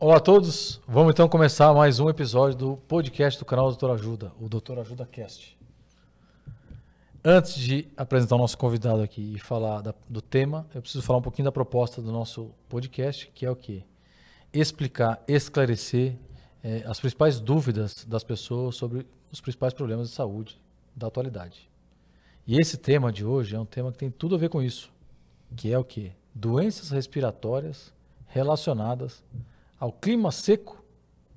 Olá a todos, vamos então começar mais um episódio do podcast do canal Doutor Ajuda, o Doutor Ajuda Cast. Antes de apresentar o nosso convidado aqui e falar da, do tema, eu preciso falar um pouquinho da proposta do nosso podcast, que é o quê? Explicar, esclarecer é, as principais dúvidas das pessoas sobre os principais problemas de saúde da atualidade. E esse tema de hoje é um tema que tem tudo a ver com isso, que é o quê? Doenças respiratórias relacionadas ao clima seco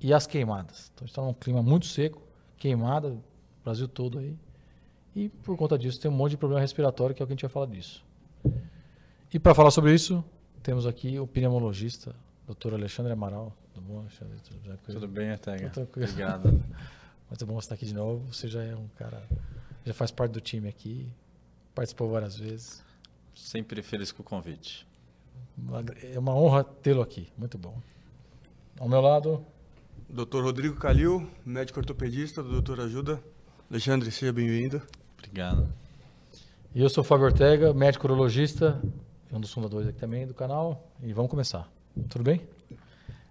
e às queimadas. Então está num clima muito seco, queimada, Brasil todo aí. E por conta disso tem um monte de problema respiratório, que é o que a gente vai falar disso. E para falar sobre isso, temos aqui o pneumologista, Dr. Alexandre Amaral. Tudo bom, Alexandre? Tudo, Tudo bem, Artega? Obrigado. Muito é bom você estar aqui de novo. Você já é um cara, já faz parte do time aqui, participou várias vezes. Sempre feliz com o convite. É uma honra tê-lo aqui. Muito bom. Ao meu lado. Dr. Rodrigo Calil, médico ortopedista do Doutor Ajuda. Alexandre, seja bem-vindo. Obrigado. E eu sou o Fábio Ortega, médico urologista, um dos fundadores aqui também do canal. E vamos começar. Tudo bem?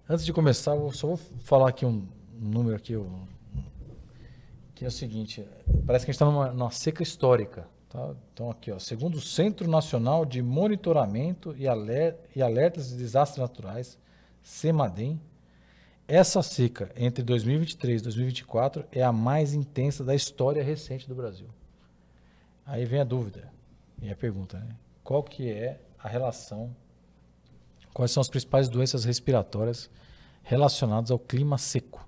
Antes de começar, eu só vou falar aqui um, número aqui, que é o seguinte, parece que a gente está numa, numa seca histórica. Tá? Então, aqui, ó, segundo o Centro Nacional de Monitoramento e, Aler e Alertas de Desastres Naturais, CEMADEM, essa seca entre 2023 e 2024 é a mais intensa da história recente do Brasil. Aí vem a dúvida e a pergunta, né? Qual que é a relação, quais são as principais doenças respiratórias relacionadas ao clima seco?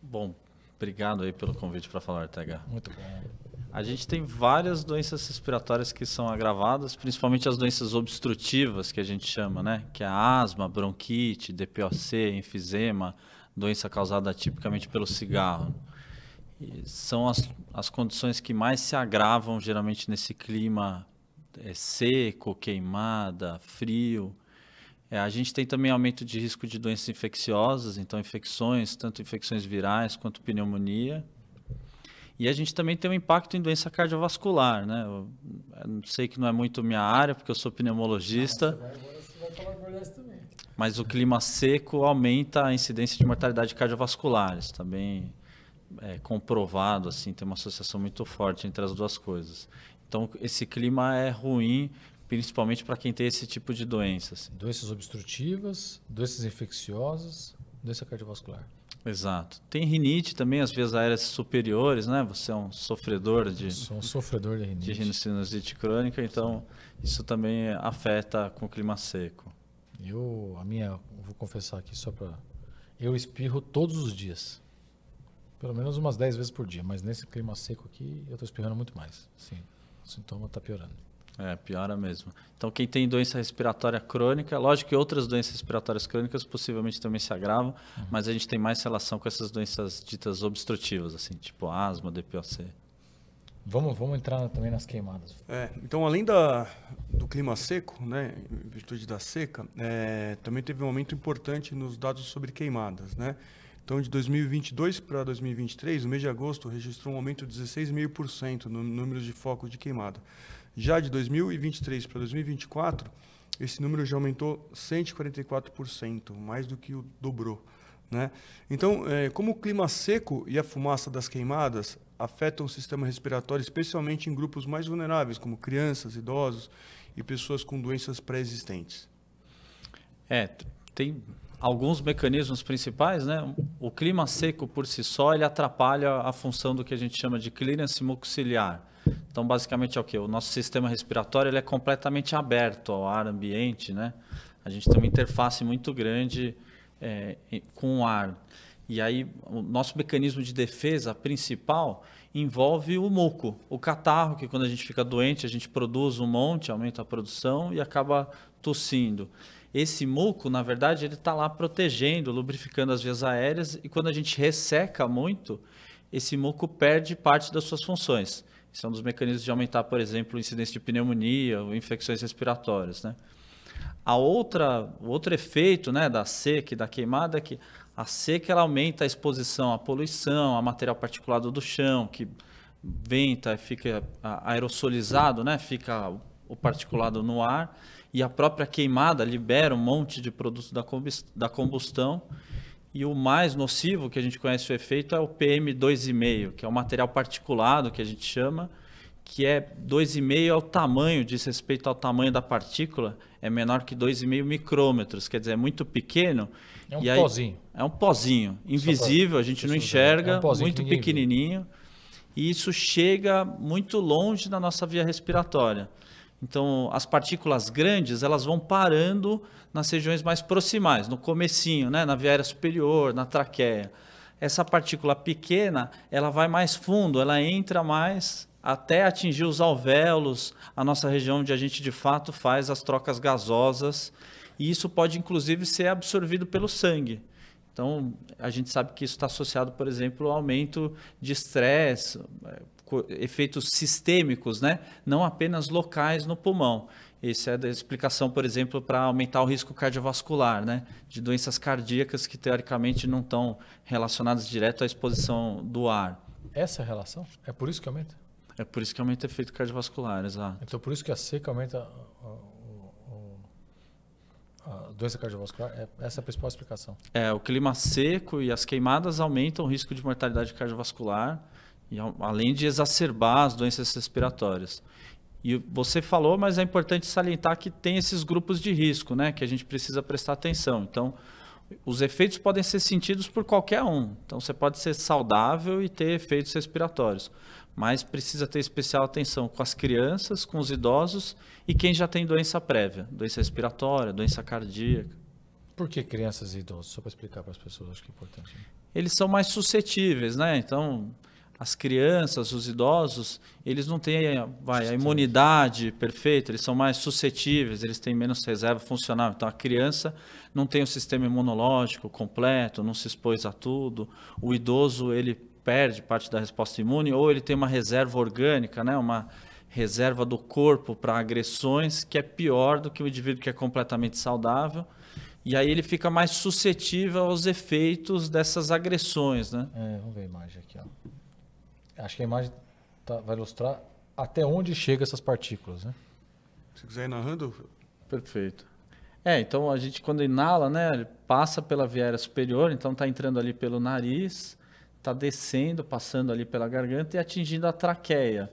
Bom, obrigado aí pelo convite para falar, TH. Muito bom. A gente tem várias doenças respiratórias que são agravadas, principalmente as doenças obstrutivas que a gente chama, né? Que é a asma, bronquite, DPOC, enfisema, doença causada tipicamente pelo cigarro. E são as, as condições que mais se agravam geralmente nesse clima é, seco, queimada, frio. É, a gente tem também aumento de risco de doenças infecciosas, então infecções, tanto infecções virais quanto pneumonia. E a gente também tem um impacto em doença cardiovascular, né? Eu, eu é, sei que não é muito minha área, porque eu sou pneumologista. Ah, você vai, você vai mas o clima seco aumenta a incidência de mortalidade cardiovascular. Isso está bem é, comprovado, assim, tem uma associação muito forte entre as duas coisas. Então, esse clima é ruim, principalmente para quem tem esse tipo de doenças. Assim. Doenças obstrutivas, doenças infecciosas, doença cardiovascular. Exato. Tem rinite também, às vezes áreas superiores, né? Você é um sofredor de. Eu sou um sofredor de rinite. De rinicinusite crônica, então isso também afeta com o clima seco. Eu, a minha, vou confessar aqui só para. Eu espirro todos os dias. Pelo menos umas 10 vezes por dia, mas nesse clima seco aqui eu estou espirrando muito mais. Sim, o sintoma está piorando. É, piora mesmo. Então, quem tem doença respiratória crônica, lógico que outras doenças respiratórias crônicas possivelmente também se agravam, uhum. mas a gente tem mais relação com essas doenças ditas obstrutivas, assim, tipo asma, DPOC. Vamos, vamos entrar também nas queimadas. É, então, além da, do clima seco, né, em virtude da seca, é, também teve um aumento importante nos dados sobre queimadas, né? Então, de 2022 para 2023, o mês de agosto registrou um aumento de 16,5% no número de focos de queimada. Já de 2023 para 2024, esse número já aumentou 144%, mais do que o dobrou. Né? Então, é, como o clima seco e a fumaça das queimadas afetam o sistema respiratório, especialmente em grupos mais vulneráveis, como crianças, idosos e pessoas com doenças pré-existentes? É, tem alguns mecanismos principais, né? O clima seco por si só ele atrapalha a função do que a gente chama de clearance mucociliar, então, basicamente é o que? O nosso sistema respiratório ele é completamente aberto ao ar ambiente, né? A gente tem uma interface muito grande é, com o ar. E aí, o nosso mecanismo de defesa principal envolve o muco, o catarro, que quando a gente fica doente, a gente produz um monte, aumenta a produção e acaba tossindo. Esse muco, na verdade, ele está lá protegendo, lubrificando as vias aéreas e quando a gente resseca muito, esse muco perde parte das suas funções. Esse é um dos mecanismos de aumentar, por exemplo, a incidência de pneumonia ou infecções respiratórias, né? A outra, o outro efeito né, da seca e da queimada é que a seca ela aumenta a exposição à poluição, a material particulado do chão, que venta, e fica aerosolizado, né? fica o particulado no ar, e a própria queimada libera um monte de produtos da combustão e o mais nocivo que a gente conhece o efeito é o PM2,5, que é o material particulado que a gente chama, que é 2,5 é o tamanho, diz respeito ao tamanho da partícula, é menor que 2,5 micrômetros, quer dizer, é muito pequeno. É um aí, pozinho. É um pozinho, invisível, a gente não enxerga, é um muito pequenininho. E isso chega muito longe da nossa via respiratória. Então, as partículas grandes, elas vão parando nas regiões mais proximais, no comecinho, né, na viária superior, na traqueia. Essa partícula pequena, ela vai mais fundo, ela entra mais até atingir os alvéolos, a nossa região onde a gente de fato faz as trocas gasosas, e isso pode inclusive ser absorvido pelo sangue. Então, a gente sabe que isso está associado, por exemplo, ao aumento de estresse, efeitos sistêmicos, né? não apenas locais no pulmão. Isso é da explicação, por exemplo, para aumentar o risco cardiovascular, né? de doenças cardíacas que teoricamente não estão relacionadas direto à exposição do ar. Essa relação? É por isso que aumenta? É por isso que aumenta o efeito cardiovascular, exato. Então por isso que a seca aumenta a doença cardiovascular, é essa é a principal explicação. É, o clima seco e as queimadas aumentam o risco de mortalidade cardiovascular. E, além de exacerbar as doenças respiratórias. E você falou, mas é importante salientar que tem esses grupos de risco, né, que a gente precisa prestar atenção. Então, os efeitos podem ser sentidos por qualquer um. Então, você pode ser saudável e ter efeitos respiratórios, mas precisa ter especial atenção com as crianças, com os idosos e quem já tem doença prévia, doença respiratória, doença cardíaca. Por que crianças e idosos? Só para explicar para as pessoas, acho que é importante. Né? Eles são mais suscetíveis, né? Então, as crianças, os idosos, eles não têm vai, a imunidade perfeita, eles são mais suscetíveis, eles têm menos reserva funcional. Então, a criança não tem o sistema imunológico completo, não se expôs a tudo. O idoso, ele perde parte da resposta imune ou ele tem uma reserva orgânica, né? uma reserva do corpo para agressões que é pior do que o indivíduo que é completamente saudável. E aí ele fica mais suscetível aos efeitos dessas agressões, né? É, vamos ver a imagem aqui, ó. Acho que a imagem tá, vai ilustrar até onde chegam essas partículas, né? Se quiser ir narrando. Perfeito. É, então a gente quando inala, né, passa pela viária superior, então está entrando ali pelo nariz, está descendo, passando ali pela garganta e atingindo a traqueia,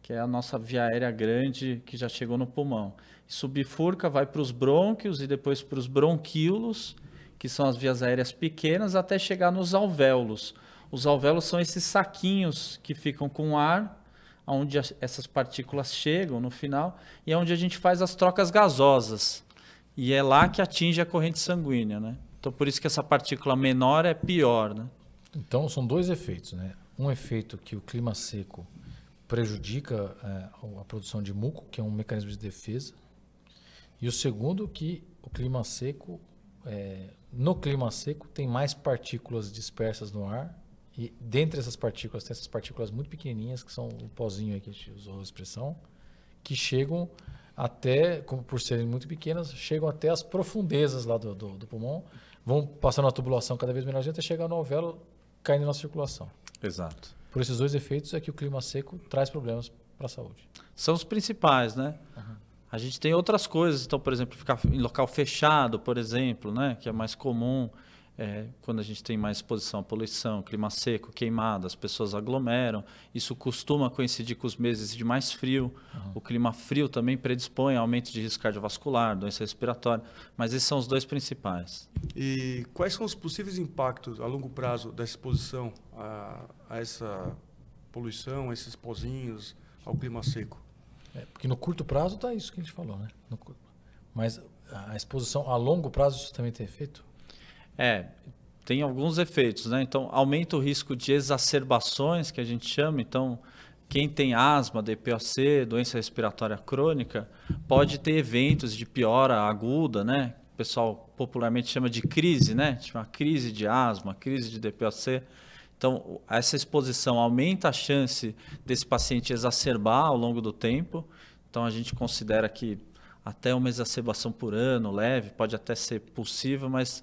que é a nossa via aérea grande que já chegou no pulmão. Isso bifurca, vai para os brônquios e depois para os bronquíolos, que são as vias aéreas pequenas, até chegar nos alvéolos, os alvéolos são esses saquinhos que ficam com ar, onde essas partículas chegam no final, e é onde a gente faz as trocas gasosas. E é lá que atinge a corrente sanguínea, né? Então, por isso que essa partícula menor é pior, né? Então, são dois efeitos, né? Um efeito que o clima seco prejudica é, a produção de muco, que é um mecanismo de defesa, e o segundo que o clima seco, é, no clima seco, tem mais partículas dispersas no ar e dentre essas partículas, tem essas partículas muito pequenininhas, que são o pozinho aí que a gente usou a expressão, que chegam até, como por serem muito pequenas, chegam até as profundezas lá do, do, do pulmão, vão passando a tubulação cada vez menor até chegar no alvéolo, caindo na circulação. Exato. Por esses dois efeitos é que o clima seco traz problemas para a saúde. São os principais, né? Uhum. A gente tem outras coisas, então, por exemplo, ficar em local fechado, por exemplo, né, que é mais comum. É, quando a gente tem mais exposição à poluição, clima seco, queimada, as pessoas aglomeram. Isso costuma coincidir com os meses de mais frio. Uhum. O clima frio também predispõe a aumento de risco cardiovascular, doença respiratória. Mas esses são os dois principais. E quais são os possíveis impactos a longo prazo da exposição a, a essa poluição, a esses pozinhos, ao clima seco? É, porque no curto prazo está isso que a gente falou, né? No, mas a exposição a longo prazo isso também tem efeito? É, tem alguns efeitos, né? Então, aumenta o risco de exacerbações, que a gente chama. Então, quem tem asma, DPOC, doença respiratória crônica, pode ter eventos de piora aguda, né? O pessoal popularmente chama de crise, né? Tipo uma crise de asma, crise de DPOC. Então, essa exposição aumenta a chance desse paciente exacerbar ao longo do tempo. Então, a gente considera que até uma exacerbação por ano leve pode até ser possível, mas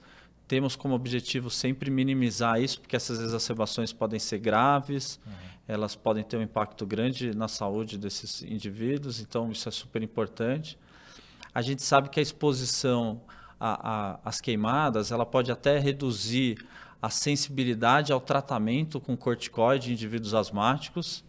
temos como objetivo sempre minimizar isso, porque essas exacerbações podem ser graves, uhum. elas podem ter um impacto grande na saúde desses indivíduos, então isso é super importante. A gente sabe que a exposição às queimadas, ela pode até reduzir a sensibilidade ao tratamento com corticoide em indivíduos asmáticos.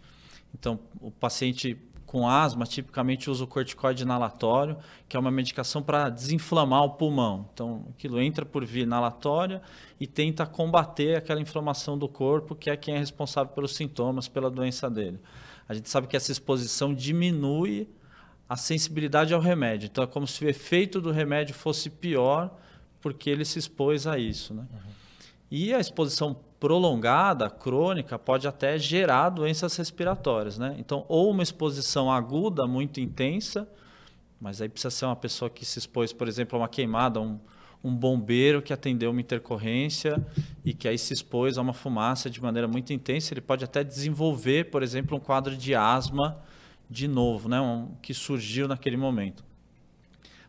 Então, o paciente com asma, tipicamente usa o corticoide inalatório, que é uma medicação para desinflamar o pulmão. Então, aquilo entra por via inalatória e tenta combater aquela inflamação do corpo, que é quem é responsável pelos sintomas, pela doença dele. A gente sabe que essa exposição diminui a sensibilidade ao remédio. Então, é como se o efeito do remédio fosse pior porque ele se expôs a isso, né? Uhum. E a exposição prolongada, crônica, pode até gerar doenças respiratórias, né? Então, ou uma exposição aguda, muito intensa, mas aí precisa ser uma pessoa que se expôs, por exemplo, a uma queimada, um, um bombeiro que atendeu uma intercorrência e que aí se expôs a uma fumaça de maneira muito intensa, ele pode até desenvolver, por exemplo, um quadro de asma de novo, né? Um, que surgiu naquele momento.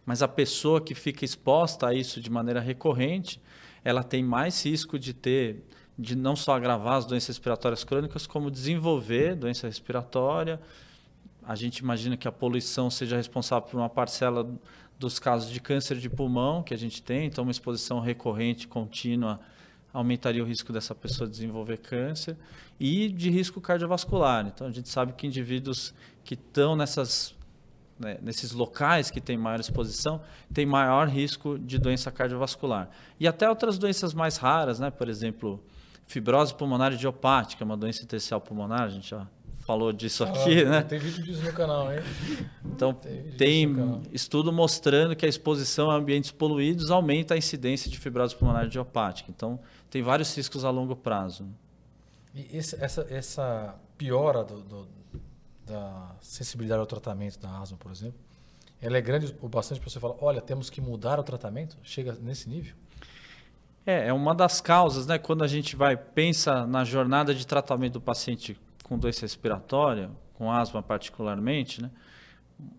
Mas a pessoa que fica exposta a isso de maneira recorrente, ela tem mais risco de ter de não só agravar as doenças respiratórias crônicas, como desenvolver doença respiratória. A gente imagina que a poluição seja responsável por uma parcela dos casos de câncer de pulmão que a gente tem, então uma exposição recorrente, contínua, aumentaria o risco dessa pessoa desenvolver câncer e de risco cardiovascular. Então a gente sabe que indivíduos que estão nessas né, nesses locais que tem maior exposição, tem maior risco de doença cardiovascular. E até outras doenças mais raras, né, por exemplo, fibrose pulmonar idiopática, uma doença intersticial pulmonar, a gente já falou disso ah, aqui, né? Tem vídeo disso no canal, hein? Então, tem, tem estudo mostrando que a exposição a ambientes poluídos aumenta a incidência de fibrose pulmonar idiopática. Então, tem vários riscos a longo prazo. E esse, essa, essa piora do, do da sensibilidade ao tratamento da asma, por exemplo, ela é grande o bastante para você falar, olha, temos que mudar o tratamento? Chega nesse nível? É, é uma das causas, né? Quando a gente vai pensa na jornada de tratamento do paciente com doença respiratória, com asma particularmente, né?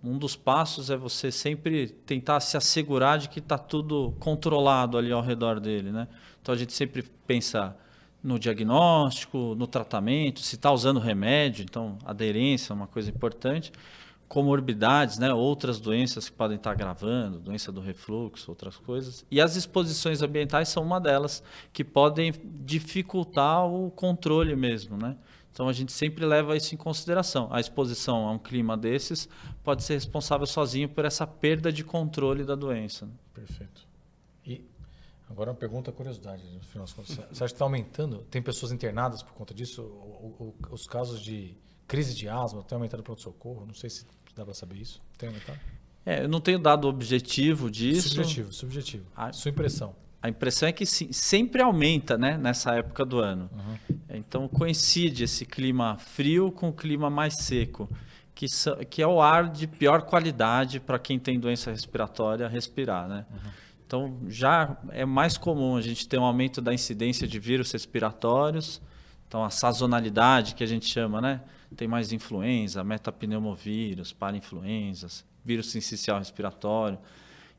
Um dos passos é você sempre tentar se assegurar de que está tudo controlado ali ao redor dele, né? Então a gente sempre pensa no diagnóstico, no tratamento, se está usando remédio, então aderência é uma coisa importante, comorbidades, né, outras doenças que podem estar tá agravando, doença do refluxo, outras coisas. E as exposições ambientais são uma delas que podem dificultar o controle mesmo, né? Então a gente sempre leva isso em consideração. A exposição a um clima desses pode ser responsável sozinho por essa perda de controle da doença. Né. Perfeito. Agora é uma pergunta, curiosidade, no final das contas. Você acha que está aumentando? Tem pessoas internadas por conta disso? O, o, os casos de crise de asma tem aumentado o pronto-socorro? Não sei se dá para saber isso. Tem aumentado? É, eu não tenho dado objetivo disso. Subjetivo, subjetivo. A, ah, Sua impressão. A impressão é que sim, sempre aumenta, né, nessa época do ano. Uhum. Então coincide esse clima frio com o clima mais seco, que, que é o ar de pior qualidade para quem tem doença respiratória respirar, né? Uhum. Então, já é mais comum a gente ter um aumento da incidência de vírus respiratórios, então a sazonalidade que a gente chama, né? Tem mais influenza, metapneumovírus, parainfluenzas, vírus sincicial respiratório.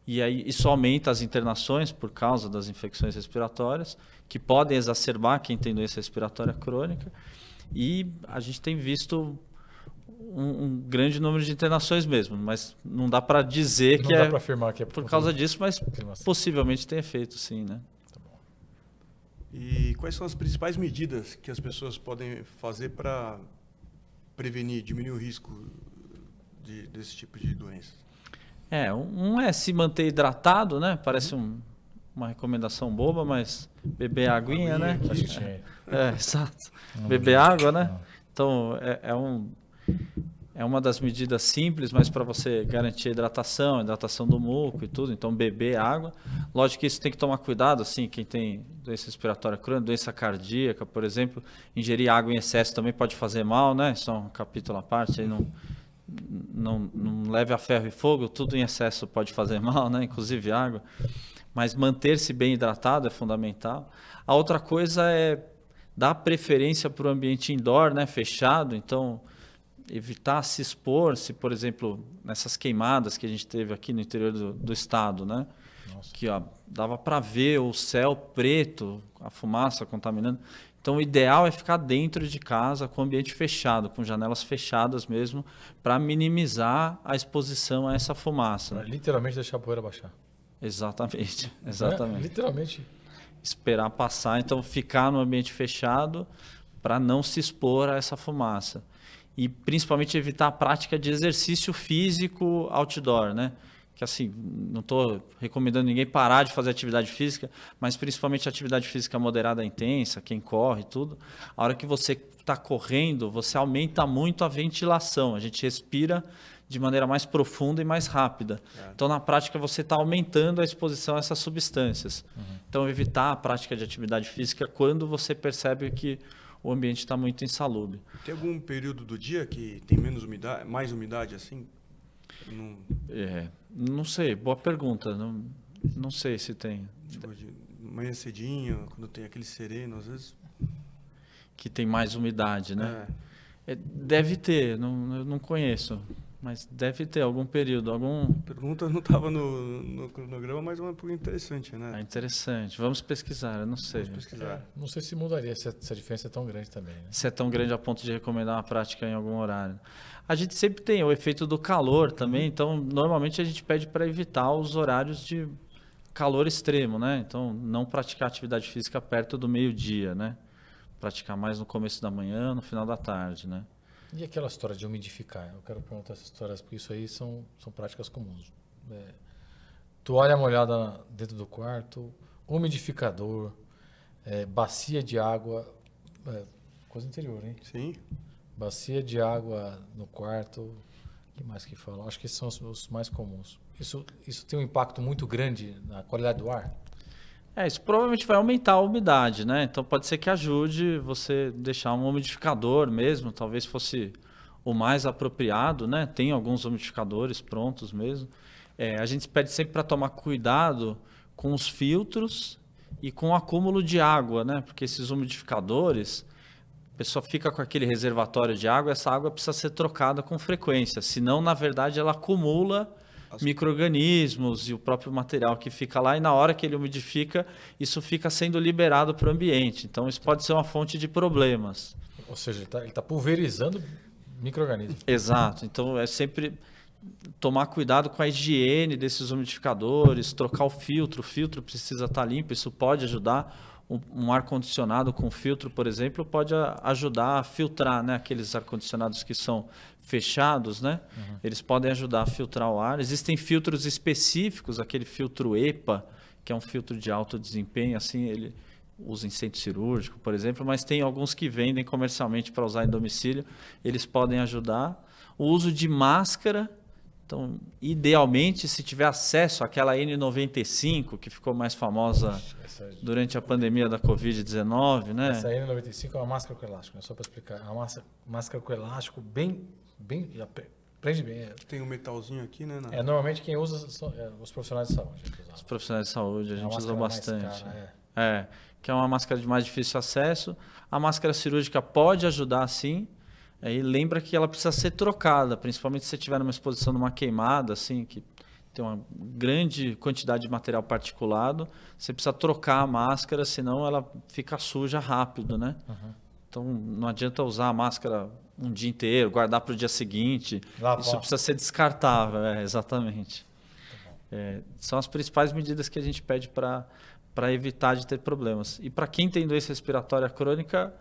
E aí isso aumenta as internações por causa das infecções respiratórias, que podem exacerbar quem tem doença respiratória crônica. E a gente tem visto um, um, grande número de internações mesmo, mas não dá para dizer não que, dá é afirmar que é por, causa disso, mas possivelmente tem efeito, sim, né? Tá e quais são as principais medidas que as pessoas podem fazer para prevenir, diminuir o risco de, desse tipo de doença? É, um é se manter hidratado, né? Parece uhum. um, uma recomendação boba, mas beber aguinha, aguinha né? É, é, exato. Beber água, né? Então, é, é um é uma das medidas simples, mas para você garantir a hidratação, a hidratação do muco e tudo, então beber água. Lógico que isso tem que tomar cuidado, assim, quem tem doença respiratória crônica, doença cardíaca, por exemplo, ingerir água em excesso também pode fazer mal, né? Isso é um capítulo à parte, aí não, não, não leve a ferro e fogo, tudo em excesso pode fazer mal, né? Inclusive água. Mas manter-se bem hidratado é fundamental. A outra coisa é dar preferência para o ambiente indoor, né? Fechado, então evitar se expor, se, por exemplo, nessas queimadas que a gente teve aqui no interior do, do estado, né? Nossa. Que ó, dava para ver o céu preto, a fumaça contaminando. Então, o ideal é ficar dentro de casa, com o ambiente fechado, com janelas fechadas mesmo, para minimizar a exposição a essa fumaça. Né? Literalmente deixar a poeira baixar. Exatamente, né? exatamente. É, literalmente. Esperar passar, então ficar no ambiente fechado para não se expor a essa fumaça e principalmente evitar a prática de exercício físico outdoor, né? Que assim, não estou recomendando ninguém parar de fazer atividade física, mas principalmente atividade física moderada intensa, quem corre tudo. A hora que você está correndo, você aumenta muito a ventilação. A gente respira de maneira mais profunda e mais rápida. Então, na prática, você está aumentando a exposição a essas substâncias. Uhum. Então, evitar a prática de atividade física quando você percebe que o ambiente está muito insalubre. Tem algum período do dia que tem menos umidade, mais umidade assim? Não, é, não sei, boa pergunta. Não, não sei se tem. Tipo, de manhã cedinho, quando tem aquele sereno, às vezes. Que tem mais umidade, né? É. É, deve ter, não, eu não conheço. Mas deve ter algum período, algum. Pergunta não estava no, no, cronograma, mas é uma pergunta interessante, né? É interessante. Vamos pesquisar, eu não sei. Vamos pesquisar. É, não sei se mudaria se a, se a, diferença é tão grande também. Né? Se é tão grande a ponto de recomendar uma prática em algum horário. A gente sempre tem o efeito do calor também, então normalmente a gente pede para evitar os horários de calor extremo, né? Então não praticar atividade física perto do meio-dia, né? Praticar mais no começo da manhã, no final da tarde, né? E aquela história de umidificar? Eu quero perguntar essas histórias, porque isso aí são, são práticas comuns. É, toalha molhada dentro do quarto, umidificador, é, bacia de água, é, coisa interior, hein? Sim. Bacia de água no quarto, que mais que falam? Acho que são os, os mais comuns. Isso, isso tem um impacto muito grande na qualidade do ar? É, isso provavelmente vai aumentar a umidade, né? Então pode ser que ajude você deixar um umidificador mesmo, talvez fosse o mais apropriado, né? Tem alguns umidificadores prontos mesmo. É, a gente pede sempre para tomar cuidado com os filtros e com o acúmulo de água, né? Porque esses umidificadores, a pessoa fica com aquele reservatório de água, essa água precisa ser trocada com frequência, senão, na verdade, ela acumula micro-organismos e o próprio material que fica lá, e na hora que ele umidifica, isso fica sendo liberado para o ambiente. Então, isso pode ser uma fonte de problemas. Ou seja, ele está tá pulverizando micro-organismos. Exato. Então, é sempre tomar cuidado com a higiene desses umidificadores, trocar o filtro, o filtro precisa estar tá limpo, isso pode ajudar. Um, um ar-condicionado com filtro, por exemplo, pode ajudar a filtrar né, aqueles ar-condicionados que são fechados, né? Uhum. Eles podem ajudar a filtrar o ar. Existem filtros específicos, aquele filtro EPA, que é um filtro de alto desempenho, assim, ele usa em centro cirúrgico, por exemplo, mas tem alguns que vendem comercialmente para usar em domicílio, eles podem ajudar. O uso de máscara, então, idealmente, se tiver acesso àquela N95 que ficou mais famosa Poxa, essa... durante a pandemia da Covid-19, né? Essa N95 é uma máscara com elástico, né? só para explicar. É uma máscara com elástico bem bem. Prende bem. É. Tem um metalzinho aqui, né? Na... É, normalmente quem usa são é, os profissionais de saúde. É os profissionais de saúde, a é gente usa bastante. Cara, é. é. que é uma máscara de mais difícil acesso. A máscara cirúrgica pode ajudar, sim. Aí lembra que ela precisa ser trocada, principalmente se você tiver numa exposição numa queimada, assim, que tem uma grande quantidade de material particulado, você precisa trocar a máscara, senão ela fica suja rápido, né? Uhum. Então não adianta usar a máscara um dia inteiro, guardar para o dia seguinte. Isso precisa ser descartável, é, exatamente. É, são as principais medidas que a gente pede para evitar de ter problemas. E para quem tem doença respiratória crônica,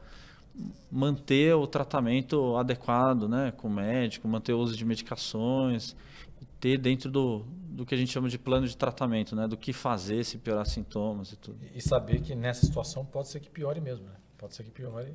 manter o tratamento adequado né, com o médico, manter o uso de medicações, ter dentro do, do que a gente chama de plano de tratamento, né, do que fazer se piorar sintomas e tudo. E saber que nessa situação pode ser que piore mesmo, né? pode ser que piore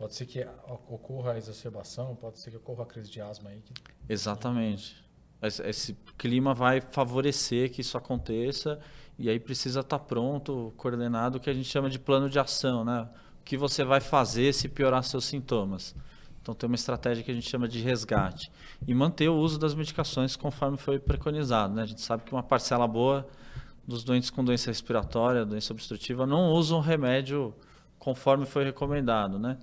Pode ser que ocorra a exacerbação, pode ser que ocorra a crise de asma aí. Que... Exatamente. Esse, esse clima vai favorecer que isso aconteça e aí precisa estar tá pronto, coordenado, o que a gente chama de plano de ação, né? O que você vai fazer se piorar seus sintomas? Então tem uma estratégia que a gente chama de resgate e manter o uso das medicações conforme foi preconizado, né? A gente sabe que uma parcela boa dos doentes com doença respiratória, doença obstrutiva, não usam remédio conforme foi recomendado, né?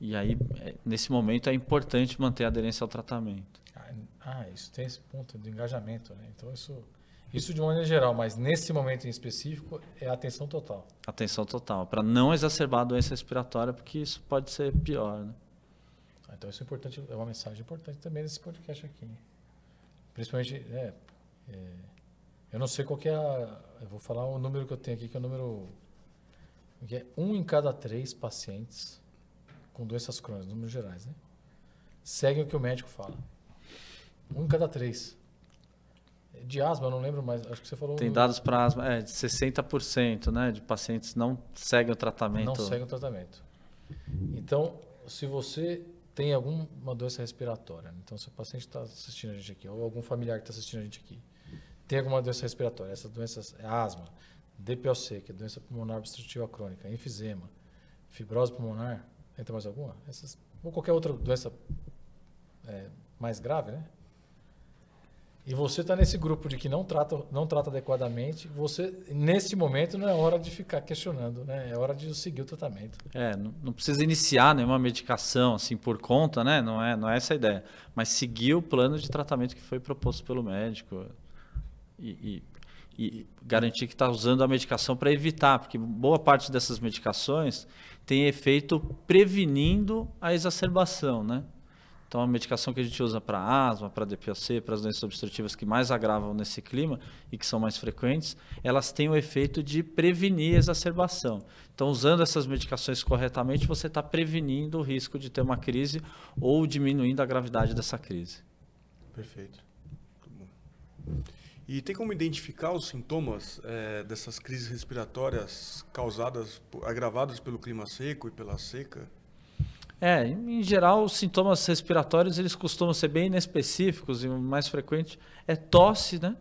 E aí, é, nesse momento, é importante manter a aderência ao tratamento. Ah, ah, isso tem esse ponto do engajamento, né? Então, isso, isso de uma maneira geral, mas nesse momento em específico, é atenção total. Atenção total, para não exacerbar a doença respiratória, porque isso pode ser pior, né? Ah, então, isso é importante, é uma mensagem importante também nesse podcast aqui. Principalmente, é, é, eu não sei qual é a... Eu vou falar o número que eu tenho aqui, que é o número... Que é um em cada três pacientes com doenças crônicas, números gerais, né? Seguem o que o médico fala. Um em cada três. É, de asma, eu não lembro mais, acho que você falou. Tem dados para asma, é, de 60%, né? De pacientes não seguem o tratamento. Não seguem o tratamento. Então, se você tem alguma doença respiratória, né, então se o paciente está assistindo a gente aqui, ou algum familiar que está assistindo a gente aqui, tem alguma doença respiratória, essas doenças é asma, DPOC, que é doença pulmonar obstrutiva crônica, enfisema, fibrose pulmonar, tem mais alguma? Essas, ou qualquer outra doença é, mais grave, né? E você está nesse grupo de que não trata, não trata adequadamente, você, nesse momento, não é hora de ficar questionando, né? É hora de seguir o tratamento. É, não, não precisa iniciar nenhuma medicação, assim, por conta, né? Não é, não é essa a ideia. Mas seguir o plano de tratamento que foi proposto pelo médico. E, e e garantir que está usando a medicação para evitar, porque boa parte dessas medicações tem efeito prevenindo a exacerbação, né? Então a medicação que a gente usa para asma, para DPOC, para as doenças obstrutivas que mais agravam nesse clima e que são mais frequentes, elas têm o efeito de prevenir a exacerbação. Então usando essas medicações corretamente, você está prevenindo o risco de ter uma crise ou diminuindo a gravidade dessa crise. Perfeito. Muito tá bom. E tem como identificar os sintomas é, dessas crises respiratórias causadas, agravadas pelo clima seco e pela seca? É, em geral, os sintomas respiratórios eles costumam ser bem inespecíficos e o mais frequente é tosse, né?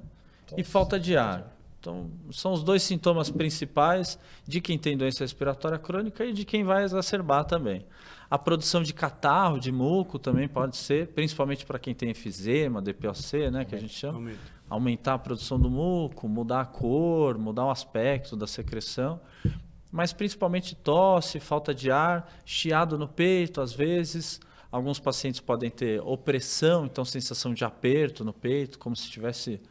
Tosse. E falta de ar. Então, são os dois sintomas principais de quem tem doença respiratória crônica e de quem vai exacerbar também. A produção de catarro, de muco também pode ser, principalmente para quem tem enfisema, DPOC, né, que a gente chama. Aumento aumentar a produção do muco, mudar a cor, mudar o aspecto da secreção, mas principalmente tosse, falta de ar, chiado no peito às vezes. Alguns pacientes podem ter opressão, então sensação de aperto no peito, como se tivesse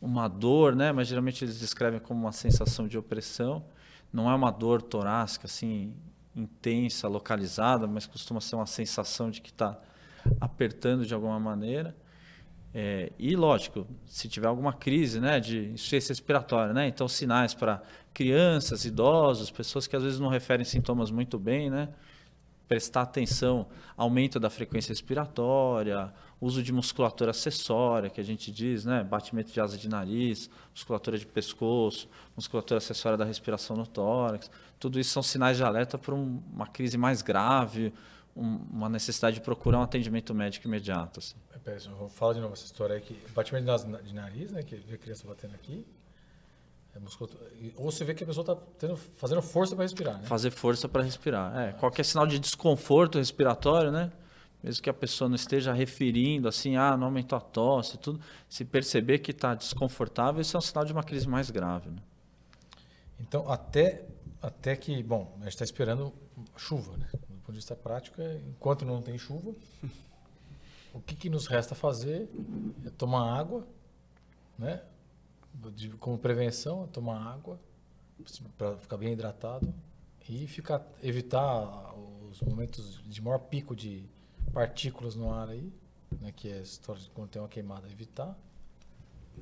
uma dor, né? Mas geralmente eles descrevem como uma sensação de opressão. Não é uma dor torácica assim intensa, localizada, mas costuma ser uma sensação de que está apertando de alguma maneira. É, e lógico, se tiver alguma crise né, de insuficiência respiratória, né, então sinais para crianças, idosos, pessoas que às vezes não referem sintomas muito bem, né, prestar atenção, aumento da frequência respiratória, uso de musculatura acessória, que a gente diz, né, batimento de asa de nariz, musculatura de pescoço, musculatura acessória da respiração no tórax, tudo isso são sinais de alerta para um, uma crise mais grave, uma necessidade de procurar um atendimento médico imediato. Assim. É Pera, eu vou falar de novo essa história que Batimento de nariz, né? Que vê a criança batendo aqui. É musculatura. Ou você vê que a pessoa está fazendo força para respirar, né? Fazer força para respirar. É, qualquer sinal de desconforto respiratório, né? Mesmo que a pessoa não esteja referindo assim, ah, não aumentou a tosse, tudo. Se perceber que está desconfortável, isso é um sinal de uma crise mais grave. Né? Então, até, até que, bom, a gente está esperando chuva, né? de vista prático, é, enquanto não tem chuva, o que, que, nos resta fazer é tomar água, né? De, como prevenção, é tomar água para ficar bem hidratado e ficar, evitar os momentos de maior pico de partículas no ar aí, né, que é quando tem uma queimada, evitar.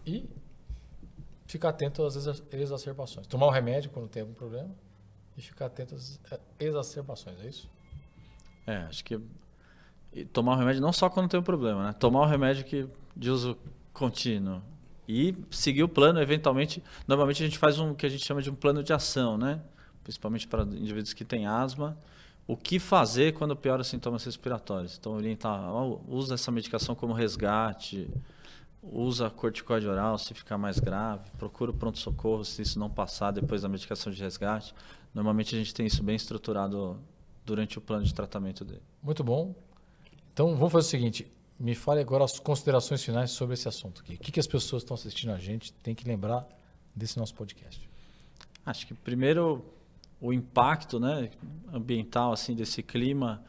E ficar atento às exacerbações. Tomar o um remédio quando tem algum problema e ficar atento às é, exacerbações, é isso? É, acho que tomar o remédio não só quando tem um problema, né? Tomar o remédio que de uso contínuo e seguir o plano, eventualmente, normalmente a gente faz um que a gente chama de um plano de ação, né? Principalmente para indivíduos que têm asma, o que fazer quando piora sintomas respiratórios. Então orientar, usa essa medicação como resgate, usa corticoide oral se ficar mais grave, procura o pronto socorro se isso não passar depois da medicação de resgate. Normalmente a gente tem isso bem estruturado durante o plano de tratamento dele. Muito bom. Então vamos fazer o seguinte: me fale agora as considerações finais sobre esse assunto aqui. O que, que as pessoas que estão assistindo a gente tem que lembrar desse nosso podcast? Acho que primeiro o impacto, né, ambiental assim desse clima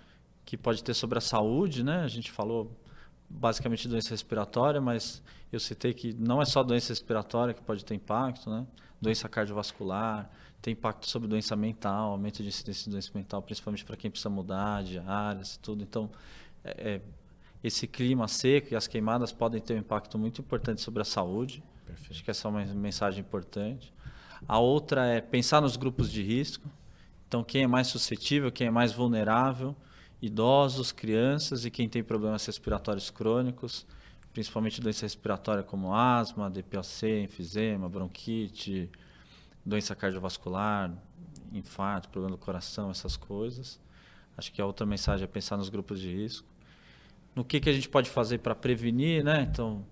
que pode ter sobre a saúde, né? A gente falou basicamente doença respiratória, mas eu citei que não é só doença respiratória que pode ter impacto, né? Doença cardiovascular, tem impacto sobre doença mental, aumento de incidência de doença mental, principalmente para quem precisa mudar de áreas e tudo. Então, é, é, esse clima seco e as queimadas podem ter um impacto muito importante sobre a saúde. Perfeito. Acho que essa é uma mensagem importante. A outra é pensar nos grupos de risco. Então, quem é mais suscetível, quem é mais vulnerável, idosos, crianças e quem tem problemas respiratórios crônicos, principalmente doença respiratória como asma, DPOC, enfisema, bronquite, doença cardiovascular, infarto, problema do coração, essas coisas. Acho que a outra mensagem é pensar nos grupos de risco. No que, que a gente pode fazer para prevenir, né? Então,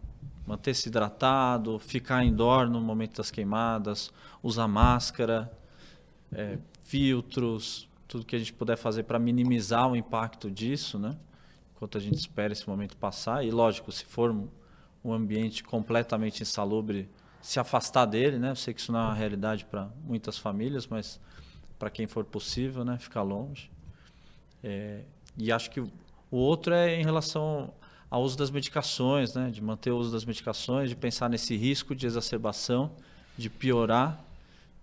manter-se hidratado, ficar indoor no momento das queimadas, usar máscara, é, filtros, tudo que a gente puder fazer para minimizar o impacto disso, né? Enquanto a gente espera esse momento passar. E, lógico, se for um ambiente completamente insalubre, se afastar dele, né? Eu sei que isso não é uma realidade para muitas famílias, mas para quem for possível, né? Ficar longe. É, e acho que o outro é em relação ao uso das medicações, né? De manter o uso das medicações, de pensar nesse risco de exacerbação, de piorar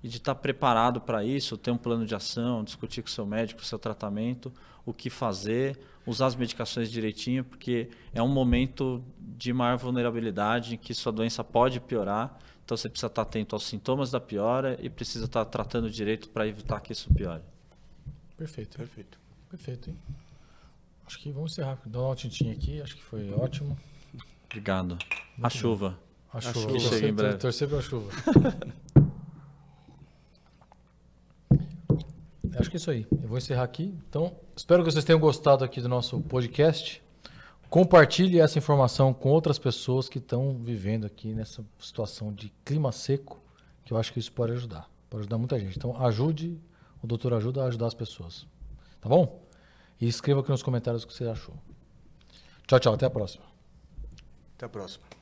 e de estar preparado para isso, ter um plano de ação, discutir com o seu médico, o seu tratamento, o que fazer, usar as medicações direitinho, porque é um momento de maior vulnerabilidade em que sua doença pode piorar. Então você precisa estar atento aos sintomas da piora e precisa estar tratando direito para evitar que isso piore. Perfeito, perfeito. Perfeito, hein? Acho que vamos encerrar. Dá uma tintinha aqui, acho que foi ótimo. Obrigado. Muito a chuva. A, a chuva. Torcer pela chuva. Acho que é isso aí. Eu vou encerrar aqui. Então, espero que vocês tenham gostado aqui do nosso podcast. Compartilhe essa informação com outras pessoas que estão vivendo aqui nessa situação de clima seco, que eu acho que isso pode ajudar. Pode ajudar muita gente. Então, ajude, o doutor ajuda a ajudar as pessoas. Tá bom? E escreva aqui nos comentários o que você achou. Tchau, tchau. Até a próxima. Até a próxima.